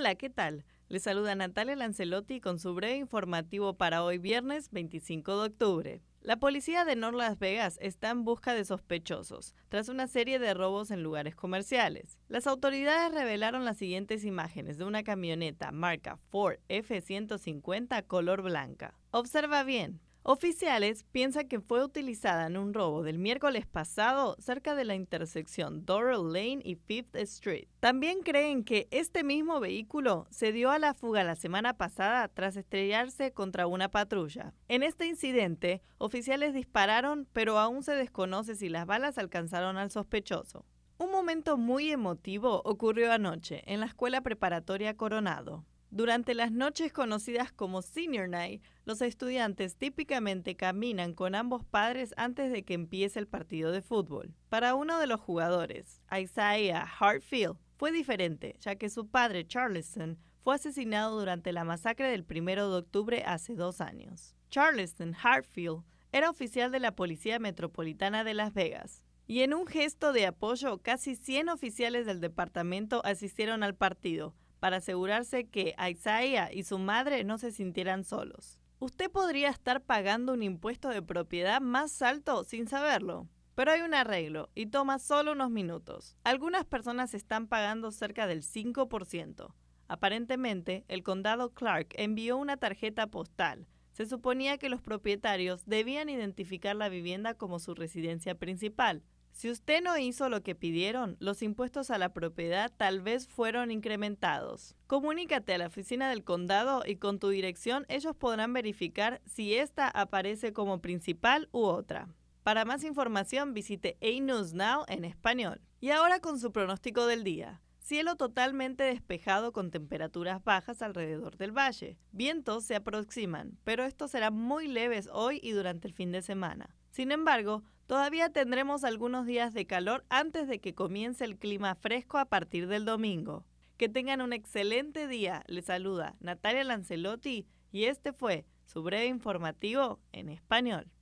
Hola, ¿qué tal? Les saluda Natalia Lancelotti con su breve informativo para hoy viernes 25 de octubre. La policía de North Las Vegas está en busca de sospechosos, tras una serie de robos en lugares comerciales. Las autoridades revelaron las siguientes imágenes de una camioneta marca Ford F-150 color blanca. Observa bien, Oficiales piensan que fue utilizada en un robo del miércoles pasado cerca de la intersección Doral Lane y Fifth Street. También creen que este mismo vehículo se dio a la fuga la semana pasada tras estrellarse contra una patrulla. En este incidente, oficiales dispararon, pero aún se desconoce si las balas alcanzaron al sospechoso. Un momento muy emotivo ocurrió anoche en la Escuela Preparatoria Coronado. Durante las noches conocidas como Senior Night, los estudiantes típicamente caminan con ambos padres antes de que empiece el partido de fútbol. Para uno de los jugadores, Isaiah Hartfield, fue diferente, ya que su padre, Charleston, fue asesinado durante la masacre del 1 de octubre hace dos años. Charleston Hartfield era oficial de la Policía Metropolitana de Las Vegas, y en un gesto de apoyo, casi 100 oficiales del departamento asistieron al partido, para asegurarse que Isaiah y su madre no se sintieran solos. Usted podría estar pagando un impuesto de propiedad más alto sin saberlo. Pero hay un arreglo y toma solo unos minutos. Algunas personas están pagando cerca del 5%. Aparentemente, el condado Clark envió una tarjeta postal. Se suponía que los propietarios debían identificar la vivienda como su residencia principal, si usted no hizo lo que pidieron, los impuestos a la propiedad tal vez fueron incrementados. Comunícate a la oficina del condado y con tu dirección ellos podrán verificar si esta aparece como principal u otra. Para más información visite A Now en español. Y ahora con su pronóstico del día. Cielo totalmente despejado con temperaturas bajas alrededor del valle. Vientos se aproximan, pero estos serán muy leves hoy y durante el fin de semana. Sin embargo, Todavía tendremos algunos días de calor antes de que comience el clima fresco a partir del domingo. Que tengan un excelente día. Les saluda Natalia Lancelotti y este fue su breve informativo en español.